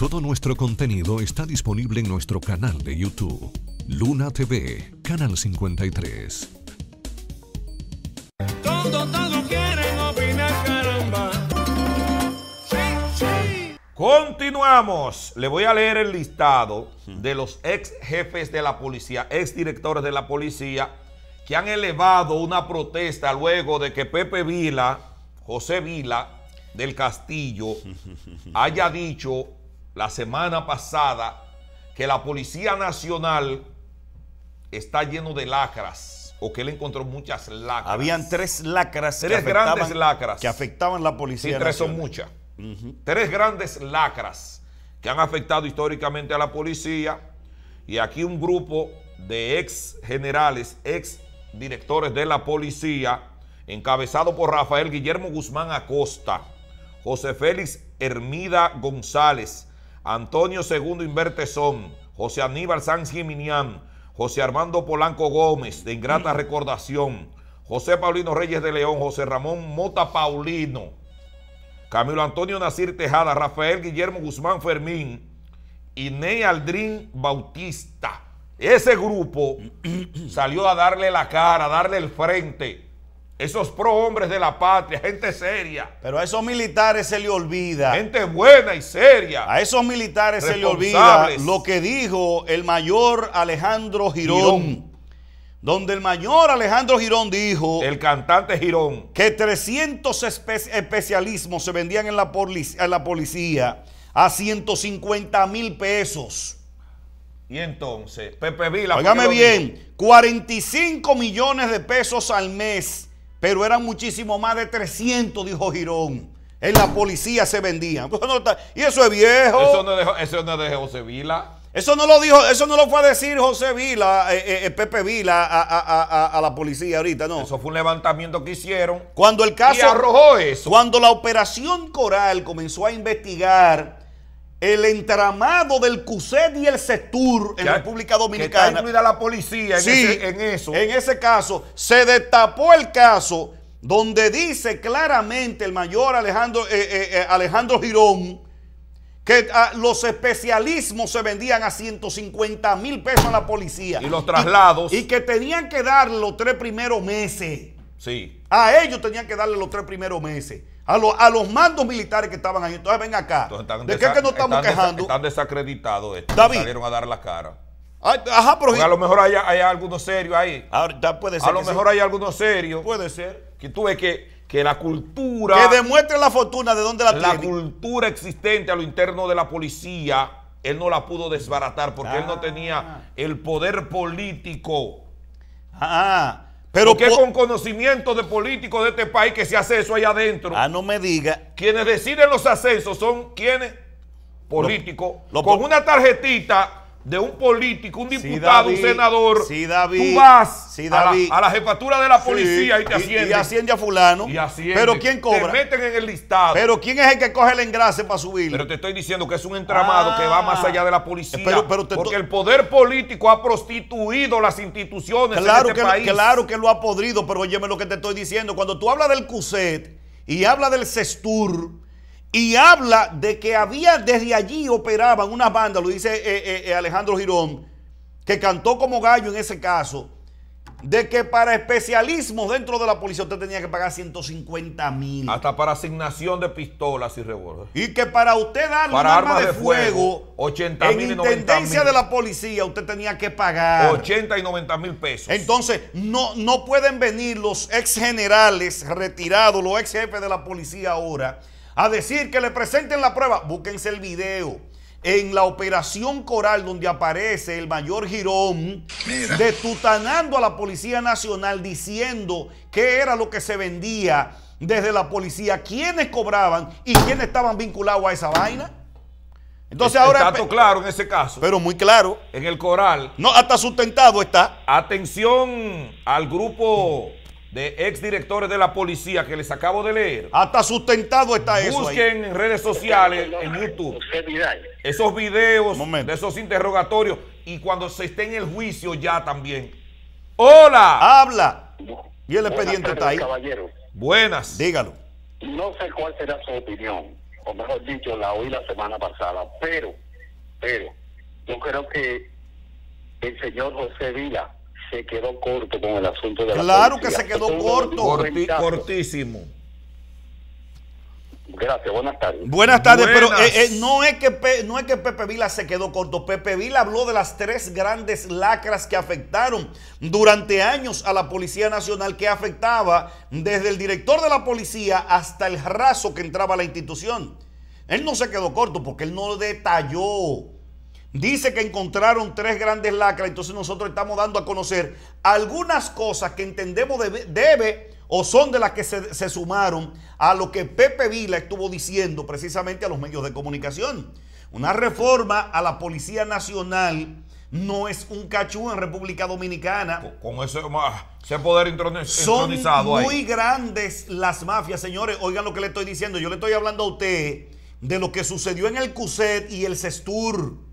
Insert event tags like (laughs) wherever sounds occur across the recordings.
Todo nuestro contenido está disponible en nuestro canal de YouTube, Luna TV, Canal 53. Continuamos. Le voy a leer el listado de los ex jefes de la policía, ex directores de la policía, que han elevado una protesta luego de que Pepe Vila, José Vila, del Castillo haya dicho la semana pasada que la Policía Nacional está lleno de lacras o que él encontró muchas lacras. Habían tres lacras. Tres grandes lacras. Que afectaban la Policía sí, tres son muchas. Tres grandes lacras que han afectado históricamente a la policía. Y aquí un grupo de ex generales, ex directores de la policía, encabezado por Rafael Guillermo Guzmán Acosta, José Félix Hermida González, Antonio Segundo Invertezón, José Aníbal Sanz Jiminián, José Armando Polanco Gómez, de ingrata mm. recordación, José Paulino Reyes de León, José Ramón Mota Paulino, Camilo Antonio Nacir Tejada, Rafael Guillermo Guzmán Fermín y Ney Aldrin Bautista. Ese grupo (clears throat) salió a darle la cara, a darle el frente esos pro-hombres de la patria, gente seria. Pero a esos militares se le olvida. Gente buena y seria. A esos militares se le olvida lo que dijo el mayor Alejandro Girón, Donde el mayor Alejandro Girón dijo... El cantante Girón. Que 300 especialismos se vendían en la, la policía a 150 mil pesos. Y entonces, Pepe Vila... Óigame bien, 45 millones de pesos al mes pero eran muchísimo más de 300, dijo Girón. En la policía se vendían. (laughs) Y eso es viejo. Eso no, es de José Vila. Eso no lo dijo, eso no lo fue a decir José Vila, eh, eh, eh, Pepe Vila a, la policía ahorita, no. Eso fue un levantamiento que hicieron. Cuando el caso. Y arrojó eso. Cuando la operación Coral comenzó a investigar el entramado del CUSED y el CETUR en la República Dominicana. Que incluida la policía en, sí, en eso. En ese caso, se destapó el caso donde dice claramente el mayor Alejandro, eh, eh, eh, Alejandro Girón que ah, los especialismos se vendían a 150 mil pesos a la policía. Y los traslados. Y, que tenían que dar los tres primeros meses. Sí. A ellos tenían que darle los tres primeros meses a, los mandos militares que estaban ahí. Entonces ven acá. ¿De qué es que nos estamos quejando? Están desacreditados estos. David. Salieron a dar la cara. ajá, pero a lo mejor hay, algunos serios ahí. puede ser. A lo mejor hay algunos serios. Puede ser. Que tú ves que, que la cultura. Que demuestre la fortuna de dónde la, tiene. La cultura existente a lo interno de la policía, él no la pudo desbaratar porque él no ah. tenía el poder político. Ah. ah. Pero con conocimiento de políticos de este país que se hace eso allá adentro. Ah, no me diga. Quienes deciden los ascensos son quienes políticos. con una tarjetita de un político, un diputado, un senador, sí, David, tú vas A, la, jefatura de la policía y te asciende. Y, asciende a fulano. Pero ¿quién cobra? Te meten en el listado. Pero ¿quién es el que coge el engrase para subirlo? Pero te estoy diciendo que es un entramado que va ah. más allá de la policía. Eh, porque el poder político ha prostituido las instituciones claro este que, país. Claro que lo ha podrido, pero óyeme lo que te estoy diciendo. Cuando tú hablas del CUSET y hablas del CESTUR y habla de que había desde allí operaban unas bandas lo dice eh, eh, eh, Alejandro Girón, que cantó como gallo en ese caso, de que para especialismos dentro de la policía usted tenía que pagar 150 mil. Hasta para asignación de pistolas y revólveres. Y que para usted dar un arma de, fuego, 80 en intendencia de la policía usted tenía que pagar 80 y 90 mil pesos. Entonces, no, no pueden venir los ex generales retirados, los ex jefes de la policía ahora a decir que le presenten la prueba, búsquense el video. En la operación coral donde aparece el mayor Girón detutanando a la Policía Nacional diciendo qué era lo que se vendía desde la policía, quiénes cobraban y quiénes estaban vinculados a esa vaina. Entonces ahora. Está claro en ese caso. Pero muy claro. En el coral. No, hasta sustentado está. Atención al grupo de exdirectores de la policía que les acabo de leer. Hasta sustentado está eso. Busquen en redes sociales, en YouTube, esos videos de esos interrogatorios y cuando se esté en el juicio ya también. Hola. Habla. Y el expediente está ahí. Caballero. Buenas. Dígalo. No sé cuál será su opinión, o mejor dicho, la oí la semana pasada, pero, pero, yo creo que el señor José Villa se quedó corto con el asunto de la Claro que se quedó corto. cortísimo. Gracias, buenas tardes. Buenas tardes, pero eh, eh, no, es que no es que Pepe Vila se quedó corto. Pepe Vila habló de las tres grandes lacras que afectaron durante años a la Policía Nacional, que afectaba desde el director de la policía hasta el raso que entraba a la institución. Él no se quedó corto porque él no detalló Dice que encontraron tres grandes lacras, entonces nosotros estamos dando a conocer algunas cosas que entendemos debe, o son de las que se, sumaron a lo que Pepe Vila estuvo diciendo precisamente a los medios de comunicación. Una reforma a la Policía Nacional no es un cachú en República Dominicana. Con, ese, poder intronizado Son muy grandes las mafias, señores. Oigan lo que le estoy diciendo. Yo le estoy hablando a usted de lo que sucedió en el CUSET y el CESTUR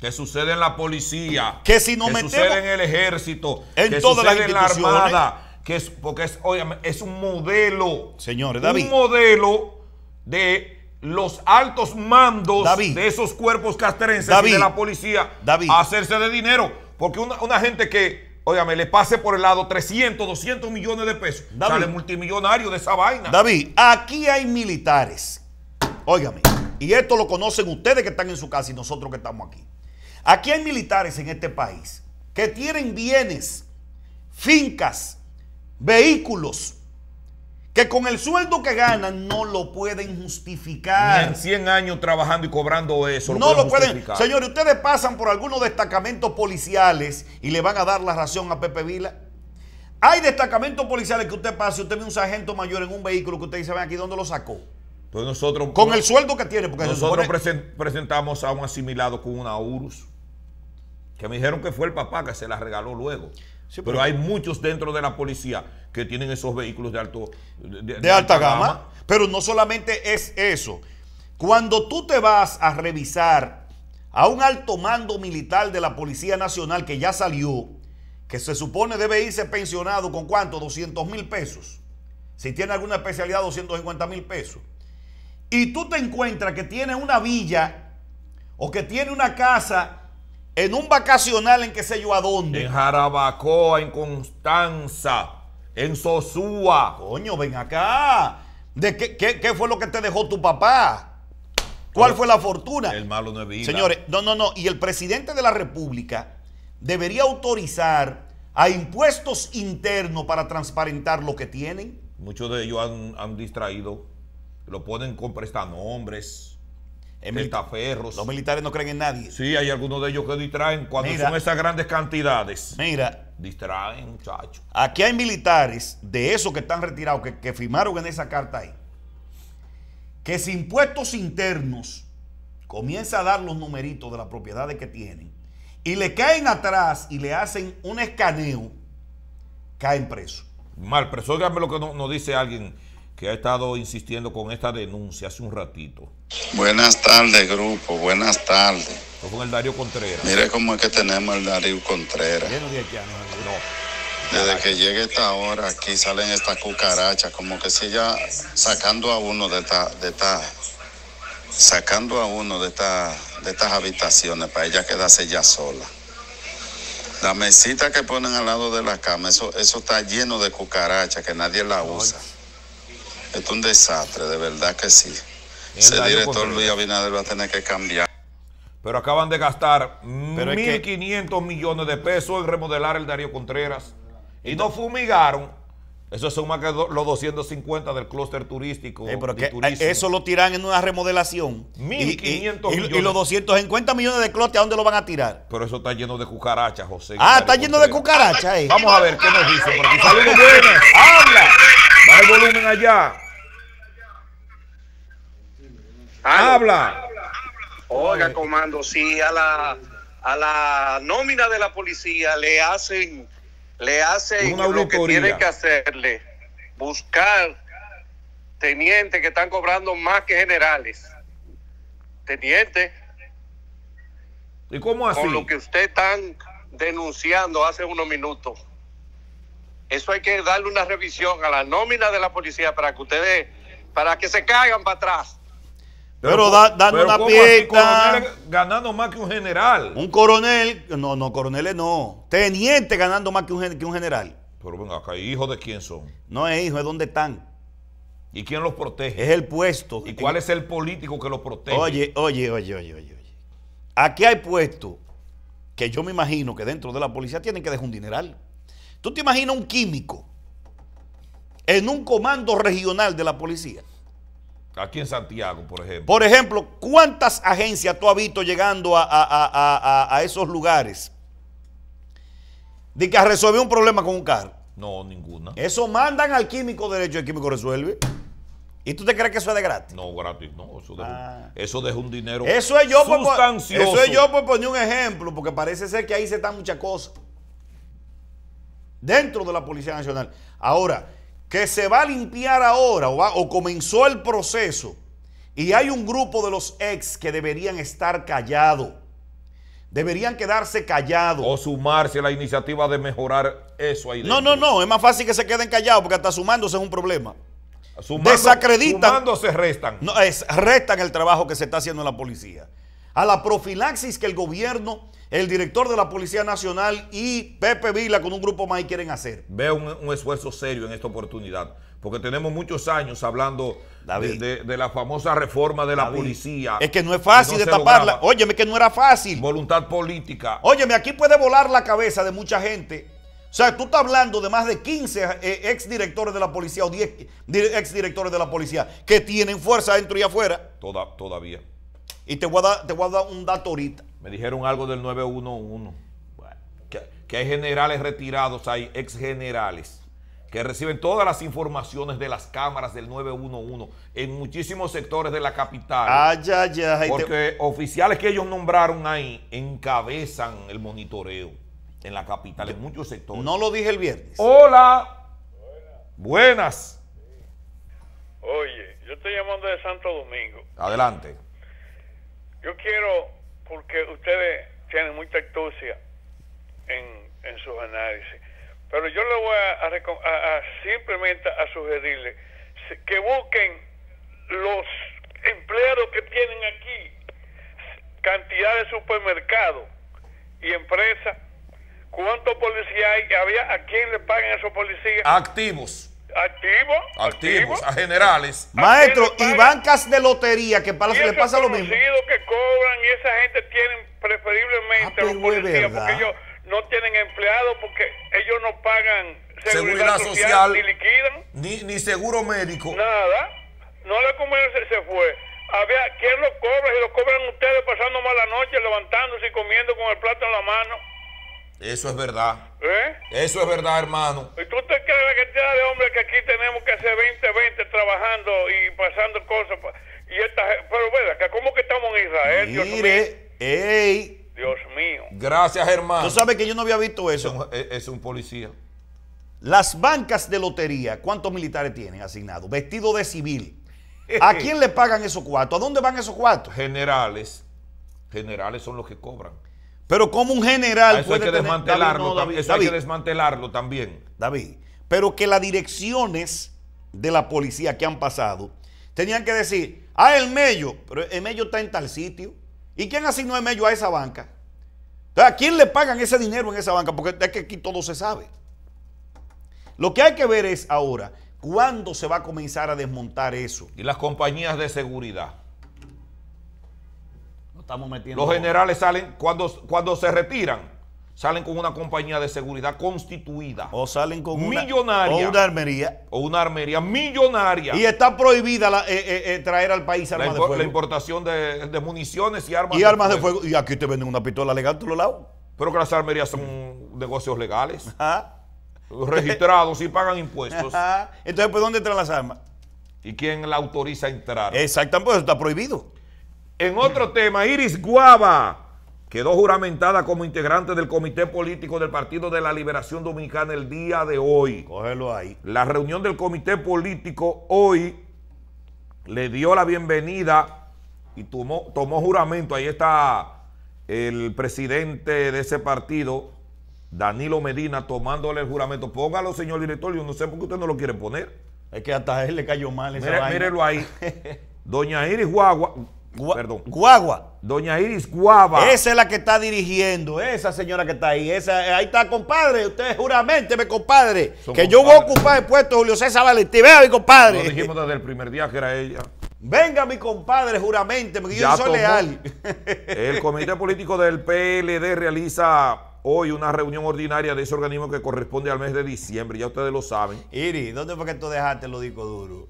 que sucede en la policía, que si no sucede en el ejército, en que sucede en la armada, que es, porque es, es un modelo, señores, David, un modelo de los altos mandos de esos cuerpos castrenses de la policía David, hacerse de dinero, porque una, gente que Óigame, le pase por el lado 300, 200 millones de pesos. sale multimillonario de esa vaina. David, aquí hay militares. Óigame, y esto lo conocen ustedes que están en su casa y nosotros que estamos aquí Aquí hay militares en este país que tienen bienes, fincas, vehículos, que con el sueldo que ganan no lo pueden justificar. Ni en 100 años trabajando y cobrando eso. no lo pueden. Justificar. Señores, ustedes pasan por algunos destacamentos policiales y le van a dar la ración a Pepe Vila. Hay destacamentos policiales que usted pasa y usted ve un sargento mayor en un vehículo que usted dice, ven aquí, ¿dónde lo sacó? Entonces nosotros... Con el sueldo que tiene. Porque nosotros presentamos a un asimilado con una URUS. Que me dijeron que fue el papá que se la regaló luego. pero, hay muchos dentro de la policía que tienen esos vehículos de alto de, alta, gama. gama. Pero no solamente es eso. Cuando tú te vas a revisar a un alto mando militar de la Policía Nacional que ya salió, que se supone debe irse pensionado con cuánto, 200 mil pesos. Si tiene alguna especialidad, 250 mil pesos. Y tú te encuentras que tiene una villa o que tiene una casa en un vacacional en qué sé yo a dónde. En Jarabacoa, en Constanza, en Sosúa. Coño, ven acá. ¿De qué, fue lo que te dejó tu papá? ¿Cuál oh, fue la fortuna? El malo no es vida. Señores, no, no, no. Y el presidente de la República debería autorizar a impuestos internos para transparentar lo que tienen. Muchos de ellos han, han distraído. Lo ponen con prestanombres los militares no creen en nadie. Sí, hay algunos de ellos que distraen cuando son esas grandes cantidades. Mira. Distraen, muchachos. Aquí hay militares de esos que están retirados, que, firmaron en esa carta ahí, que sin puestos internos comienza a dar los numeritos de las propiedades que tienen y le caen atrás y le hacen un escaneo, caen presos. Mal preso. dámelo lo que nos dice alguien que ha estado insistiendo con esta denuncia hace un ratito. Buenas tardes, grupo. Buenas tardes. con el Darío Contreras. Mire cómo es que tenemos el Darío Contreras. No. Desde que llegue esta hora, aquí salen estas cucarachas, como que ya sacando a uno de esta, de esta, sacando a uno de esta, de estas habitaciones para ella quedarse ya sola. La mesita que ponen al lado de la cama, eso, eso está lleno de cucarachas que nadie la usa es un desastre, de verdad que sí. Ese director Luis Abinader va a tener que cambiar. Pero acaban de gastar 1.500 millones de pesos en remodelar el Darío Contreras. Y no fumigaron. Eso son más que los 250 del clúster turístico. Eh, eh, eso lo tiran en una remodelación. 1.500 millones. Y los 250 millones de clúster, ¿a dónde lo van a tirar? Pero eso está lleno de cucarachas, José. Ah, está lleno de cucarachas. ahí. Eh. Vamos a ver qué nos dice. Porque saludos ¡Habla! el volumen allá. Habla. Oiga, comando, si a la, a la nómina de la policía le hacen, le hacen lo que tiene que hacerle, buscar tenientes que están cobrando más que generales. Teniente. ¿Y cómo así? Con lo que usted están denunciando hace unos minutos. Eso hay que darle una revisión a la nómina de la policía para que ustedes, para que se caigan para atrás. Pero, dando pero una pieza, ganando más que un general. Un coronel, no, no, coroneles no. Teniente ganando más que un, general. Pero bueno, acá, ¿hijos de quién son? No es hijo, es donde están. ¿Y quién los protege? Es el puesto. ¿Y cuál es el político que los protege? Oye, oye, oye, oye, oye. oye. Aquí hay puestos que yo me imagino que dentro de la policía tienen que dejar un dineral. ¿Tú te imaginas un químico en un comando regional de la policía? Aquí en Santiago, por ejemplo. Por ejemplo, ¿cuántas agencias tú has visto llegando a, esos lugares? De que has un problema con un carro. No, ninguna. Eso mandan al químico derecho, el químico resuelve. ¿Y tú te crees que eso es de gratis? No, gratis, no. Eso ah. deja, un dinero eso es yo eso es yo por poner un ejemplo, porque parece ser que ahí se están muchas cosas. Dentro de la Policía Nacional. Ahora, que se va a limpiar ahora o, comenzó el proceso y hay un grupo de los ex que deberían estar callados. Deberían quedarse callados. O sumarse a la iniciativa de mejorar eso ahí. No, no, no. Es más fácil que se queden callados porque hasta sumándose es un problema. Desacreditan. Sumándose restan. No, es, restan el trabajo que se está haciendo en la policía. A la profilaxis que el gobierno el director de la Policía Nacional y Pepe Vila con un grupo más quieren hacer. Veo un, esfuerzo serio en esta oportunidad, porque tenemos muchos años hablando de, la famosa reforma de la policía. Es que no es fácil de taparla. Óyeme, que no era fácil. Voluntad política. Óyeme, aquí puede volar la cabeza de mucha gente. O sea, tú estás hablando de más de 15 eh, exdirectores de la policía o 10 exdirectores de la policía que tienen fuerza dentro y afuera. todavía. Y te voy a dar un dato ahorita. Me dijeron algo del 911. que, hay generales retirados, hay ex generales que reciben todas las informaciones de las cámaras del 911 en muchísimos sectores de la capital. Ah, ya, ya. porque oficiales que ellos nombraron ahí encabezan el monitoreo en la capital, en muchos sectores. No lo dije el viernes. Hola. Buenas. Buenas. Oye, yo estoy llamando de Santo Domingo. Adelante. Yo quiero porque ustedes tienen mucha astucia en, sus análisis. Pero yo le voy a, simplemente a sugerirle que busquen los empleados que tienen aquí, cantidad de supermercados y empresas, cuántos policías hay, había, a quién le pagan esos policías. Activos activos, activos, a generales. maestros y bancas de lotería que para, le pasa lo mismo. que cobran y esa gente tienen preferiblemente ah, porque ellos no tienen empleado porque ellos no pagan seguridad, social, ni liquidan ni, seguro médico. Nada. No le él se fue. ver, quién lo cobra si lo cobran ustedes pasando mala noche, levantándose y comiendo con el plato en la mano. Eso es verdad. ¿Eh? Eso es verdad, hermano. cosas. Y esta, pero que ¿cómo que estamos en Israel? Dios mío. Gracias, hermano. Tú sabes que yo no había visto eso. Es un, policía. Las bancas de lotería, ¿cuántos militares tienen asignados? Vestido de civil. ¿A (laughs) quién le pagan esos cuatro ¿A dónde van esos cuartos? Generales. Generales son los que cobran. Pero como un general... eso desmantelarlo, que desmantelarlo también. David, pero que las direcciones de la policía que han pasado tenían que decir, ah, el mello, pero el mello está en tal sitio. ¿Y quién asignó el mello a esa banca? ¿a quién le pagan ese dinero en esa banca? Porque es que aquí todo se sabe. Lo que hay que ver es ahora cuándo se va a comenzar a desmontar eso. Y las compañías de seguridad. estamos Los generales salen cuando, cuando se retiran salen con una compañía de seguridad constituida. O salen con millonaria, una, o una armería. O una armería millonaria. Y está prohibida eh, eh, eh, traer al país armas la, de fuego. La importación de, municiones y armas y armas de fuego. Y aquí te venden una pistola legal, tú lo lado. Pero que las armerías son negocios legales. (laughs) Ajá. Registrados y pagan impuestos. Ajá. Entonces, ¿pues dónde entran las armas? ¿Y quién la autoriza a entrar? Exactamente, pues está prohibido. En otro tema, Iris Guava quedó juramentada como integrante del Comité Político del Partido de la Liberación Dominicana el día de hoy. Cógelo ahí. La reunión del Comité Político hoy le dio la bienvenida y tomó, juramento. Ahí está el presidente de ese partido, Danilo Medina, tomándole el juramento. Póngalo, señor director, yo no sé por qué usted no lo quiere poner. Es que hasta él le cayó mal esa Mírelo ahí. (laughs) Doña Iris Guagua, Guagua. Doña Iris Guagua Esa es la que está dirigiendo, esa señora que está ahí. Esa, eh, ahí está, compadre. Usted me compadre. que yo voy a ocupar el puesto de Julio César Valentín. Vea, mi compadre. Lo dijimos desde el primer día que era ella. Venga, mi compadre, Juramente yo soy leal. El comité político del PLD realiza hoy una reunión ordinaria de ese organismo que corresponde al mes de diciembre. Ya ustedes lo saben. Iris, ¿dónde fue que tú dejaste Lo disco duro?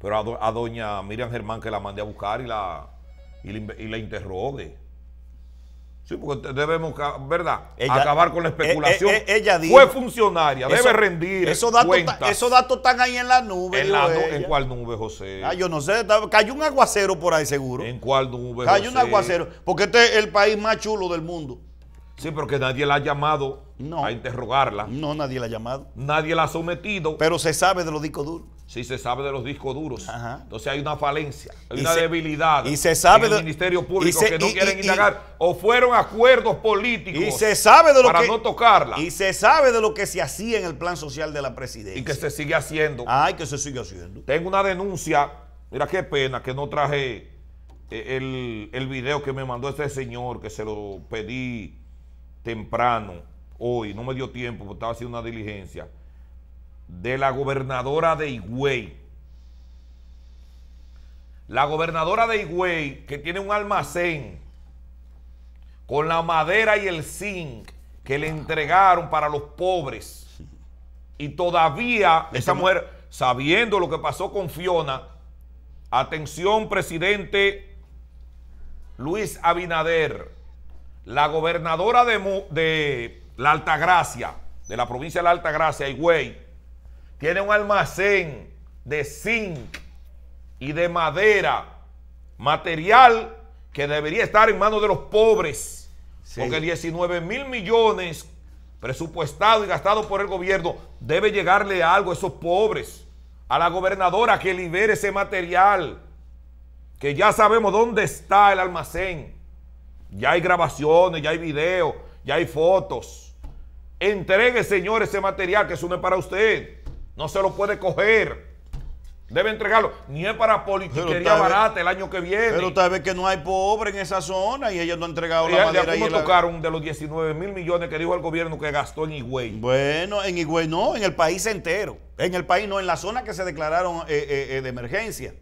Pero a, doña Miriam Germán que la mandé a buscar y la, y interrogue. Sí, porque debemos, ¿verdad? Acabar con la e, e, especulación. E, Fue funcionaria, debe rendir. Esos datos, esos datos están ahí en la nube. ¿En, cuál nube, José? Ah, yo no sé, cayó un aguacero por ahí seguro. ¿En cuál nube? Cayó un aguacero, porque este es el país más chulo del mundo. Sí, porque nadie la ha llamado a interrogarla. No, nadie la ha llamado. Nadie la ha sometido. Pero se sabe de los discos duros. Sí, se sabe de los discos duros. Entonces hay una falencia, hay una debilidad. Y se sabe del Ministerio Público que no quieren indagar. o fueron acuerdos políticos y se sabe de lo para no tocarla. Y se sabe de lo que se hacía en el plan social de la presidencia. Y que se sigue haciendo. Ay, que se sigue haciendo. Tengo una denuncia. Mira qué pena que no traje eh, el, el video que me mandó este señor, que se lo pedí temprano, hoy, no me dio tiempo porque estaba haciendo una diligencia, de la gobernadora de Higüey. La gobernadora de Higüey, que tiene un almacén con la madera y el zinc que le entregaron para los pobres. Y todavía esa mujer, sabiendo lo que pasó con Fiona, atención presidente Luis Abinader, la gobernadora de, la Altagracia, de la provincia de la Altagracia, Higüey, tiene un almacén de zinc y de madera, material que debería estar en manos de los pobres, porque 19 mil millones Presupuestados y gastados por el gobierno debe llegarle algo a esos pobres, a la gobernadora que libere ese material, que ya sabemos dónde está el almacén ya hay grabaciones, ya hay videos, ya hay fotos. Entregue, señor, ese material que eso no es para usted. No se lo puede coger. Debe entregarlo. Ni es para politiquería barata el año que viene. Pero tal vez que no hay pobre en esa zona y ellos no han entregado y la madera. ¿Cómo tocaron de los 19 mil millones que dijo el gobierno que gastó en Higüey? Bueno, en Higüey no, en el país entero. En el país no, en la zona que se declararon eh, eh, eh, de emergencia.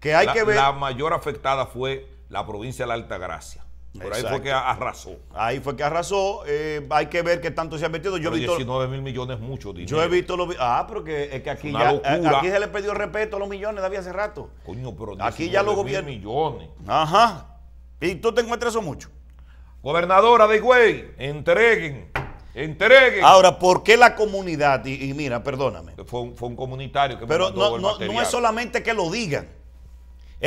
Que hay que ver. La mayor afectada fue la provincia de la Gracia ahí fue que arrasó. Ahí fue que arrasó. Eh, hay que ver qué tanto se ha metido. Yo he visto, 19 mil millones mucho dinero. Yo he visto los... Ah, pero que, es que aquí ya... Eh, aquí se le perdió respeto a los millones de hace rato. Coño, pero... Aquí ya los gobiernos... millones. Ajá. ¿Y tú te encuentras eso mucho? Gobernadora de Higüey, entreguen. Entreguen. Ahora, ¿por qué la comunidad? Y, mira, perdóname. Fue un, comunitario que Pero me no, no, no es solamente que lo digan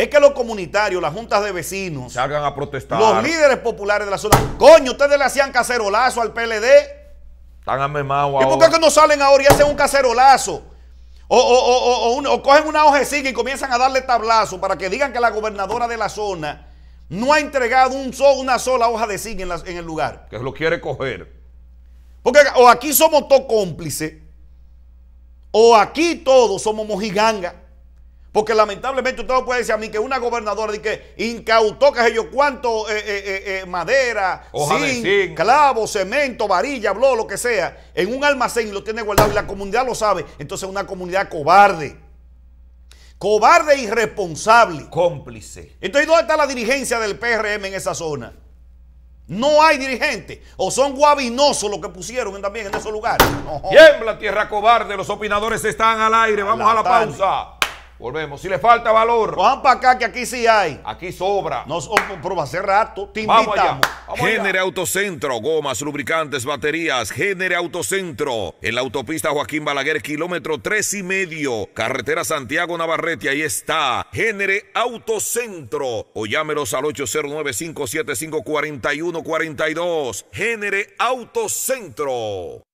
es que los comunitarios, las juntas de vecinos, a protestar. Los líderes populares de la zona, coño, ustedes le hacían cacerolazo al PLD. Están amemados. ¿Y por qué no salen ahora y hacen un cacerolazo? O, cogen una hoja de cogen y comienzan a darle tablazo para que digan que la gobernadora de la zona no ha entregado un una sola hoja de siguen en, el lugar. Que lo quiere coger. Porque o aquí somos todos cómplices, o aquí todos somos mojiganga. Porque lamentablemente usted no puede decir a mí que una gobernadora de que incautó que sé yo cuánto eh, eh, eh, madera, zinc, clavo, cemento, varilla, bló, lo que sea, en un almacén y lo tiene guardado y la comunidad lo sabe. Entonces es una comunidad cobarde. Cobarde e irresponsable. Cómplice. Entonces, ¿dónde está la dirigencia del PRM en esa zona? No hay dirigente. O son guabinosos los que pusieron también en esos lugares. No, Tiembla, tierra cobarde. Los opinadores están al aire. Vamos a la pausa. Volvemos. Si le falta valor. Van para acá que aquí sí hay. Aquí sobra. Nos comproba hace rato. Te invitamos. Genere Autocentro. Gomas, lubricantes, baterías. Genere Autocentro. En la autopista Joaquín Balaguer, kilómetro tres y medio. Carretera Santiago Navarrete. Ahí está. Genere Autocentro. O llámenos al 809-575-4142. Genere Autocentro.